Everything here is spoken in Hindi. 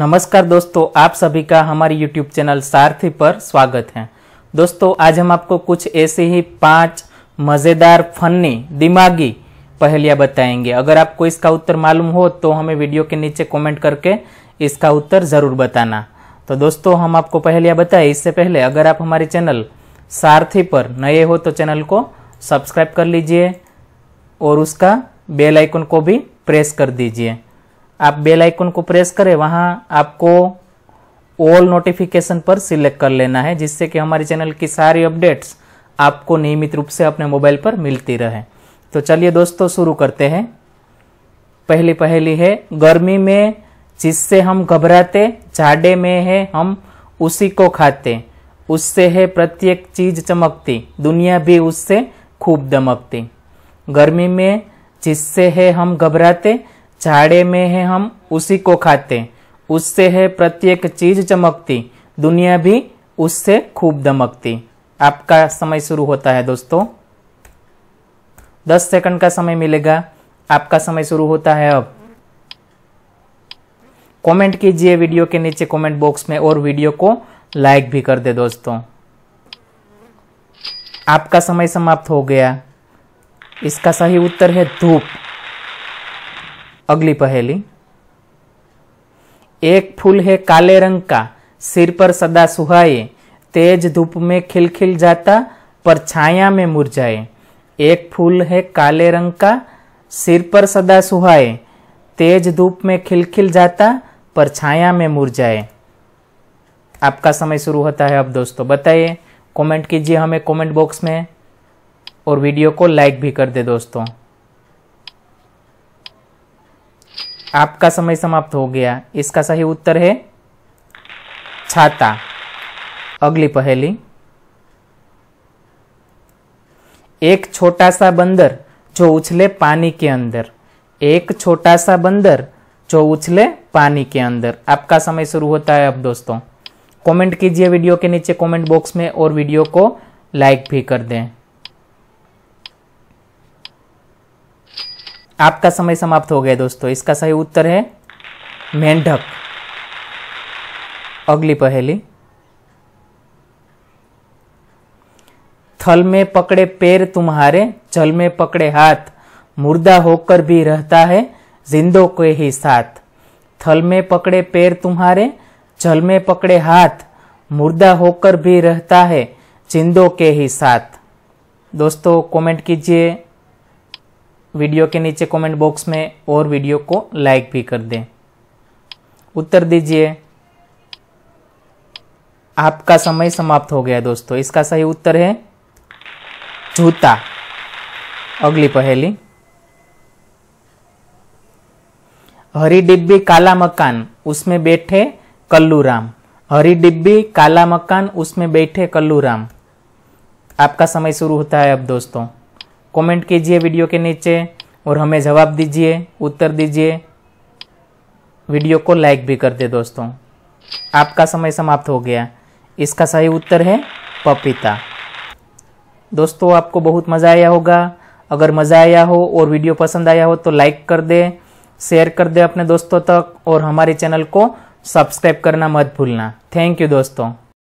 नमस्कार दोस्तों आप सभी का हमारे YouTube चैनल सारथी पर स्वागत है दोस्तों आज हम आपको कुछ ऐसे ही पांच मज़ेदार फनी दिमागी पहलिया बताएंगे अगर आपको इसका उत्तर मालूम हो तो हमें वीडियो के नीचे कमेंट करके इसका उत्तर ज़रूर बताना तो दोस्तों हम आपको पहलिया बताए इससे पहले अगर आप हमारे चैनल सारथी पर नए हो तो चैनल को सब्सक्राइब कर लीजिए और उसका बेलाइकन को भी प्रेस कर दीजिए आप बेल आइकन को प्रेस करें वहां आपको ऑल नोटिफिकेशन पर सिलेक्ट कर लेना है जिससे कि हमारे चैनल की सारी अपडेट्स आपको नियमित रूप से अपने मोबाइल पर मिलती रहे तो चलिए दोस्तों शुरू करते हैं पहली पहली है गर्मी में जिससे हम घबराते झाड़े में है हम उसी को खाते उससे है प्रत्येक चीज चमकती दुनिया भी उससे खूब दमकती गर्मी में जिससे है हम घबराते झाड़े में है हम उसी को खाते उससे है प्रत्येक चीज चमकती दुनिया भी उससे खूब दमकती आपका समय शुरू होता है दोस्तों दस सेकंड का समय मिलेगा आपका समय शुरू होता है अब कमेंट कीजिए वीडियो के नीचे कमेंट बॉक्स में और वीडियो को लाइक भी कर दे दोस्तों आपका समय समाप्त हो गया इसका सही उत्तर है धूप अगली पहेली एक फूल है काले रंग का सिर पर सदा सुहाए तेज धूप में खिलखिल जाता पर छाया में मुरझाए एक फूल है काले रंग का सिर पर सदा सुहाए तेज धूप में खिलखिल जाता पर छाया में मुरझाए आपका समय शुरू होता है अब दोस्तों बताइए कमेंट कीजिए हमें कमेंट बॉक्स में और वीडियो को लाइक भी कर दे दोस्तों आपका समय समाप्त हो गया इसका सही उत्तर है छाता अगली पहेली एक छोटा सा बंदर जो उछले पानी के अंदर एक छोटा सा बंदर जो उछले पानी के अंदर आपका समय शुरू होता है अब दोस्तों कमेंट कीजिए वीडियो के नीचे कमेंट बॉक्स में और वीडियो को लाइक भी कर दें आपका समय समाप्त हो गया दोस्तों इसका सही उत्तर है मेंढक अगली पहेली थल में पकड़े पैर तुम्हारे जल में पकड़े हाथ मुर्दा होकर भी रहता है जिंदों के ही साथ थल में पकड़े पैर तुम्हारे जल में पकड़े हाथ मुर्दा होकर भी रहता है जिंदों के ही साथ दोस्तों कमेंट कीजिए वीडियो के नीचे कमेंट बॉक्स में और वीडियो को लाइक भी कर दें उत्तर दीजिए आपका समय समाप्त हो गया दोस्तों इसका सही उत्तर है जूता अगली पहेली हरी डिब्बी काला मकान उसमें बैठे कल्लू राम हरी डिब्बी काला मकान उसमें बैठे कल्लू राम आपका समय शुरू होता है अब दोस्तों कमेंट कीजिए वीडियो के नीचे और हमें जवाब दीजिए उत्तर दीजिए वीडियो को लाइक भी कर दे दोस्तों आपका समय समाप्त हो गया इसका सही उत्तर है पपीता दोस्तों आपको बहुत मज़ा आया होगा अगर मज़ा आया हो और वीडियो पसंद आया हो तो लाइक कर दे शेयर कर दे अपने दोस्तों तक और हमारे चैनल को सब्सक्राइब करना मत भूलना थैंक यू दोस्तों